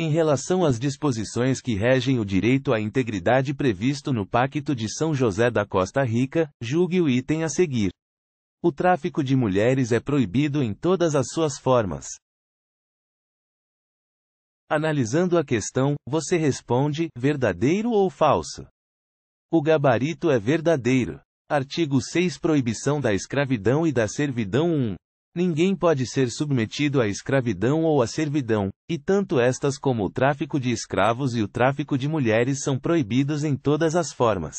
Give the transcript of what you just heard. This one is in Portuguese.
Em relação às disposições que regem o direito à integridade previsto no Pacto de São José da Costa Rica, julgue o item a seguir. O tráfico de mulheres é proibido em todas as suas formas. Analisando a questão, você responde: verdadeiro ou falso? O gabarito é verdadeiro. Artigo 6 Proibição da escravidão e da servidão 1. Ninguém pode ser submetido à escravidão ou à servidão, e tanto estas como o tráfico de escravos e o tráfico de mulheres são proibidos em todas as formas.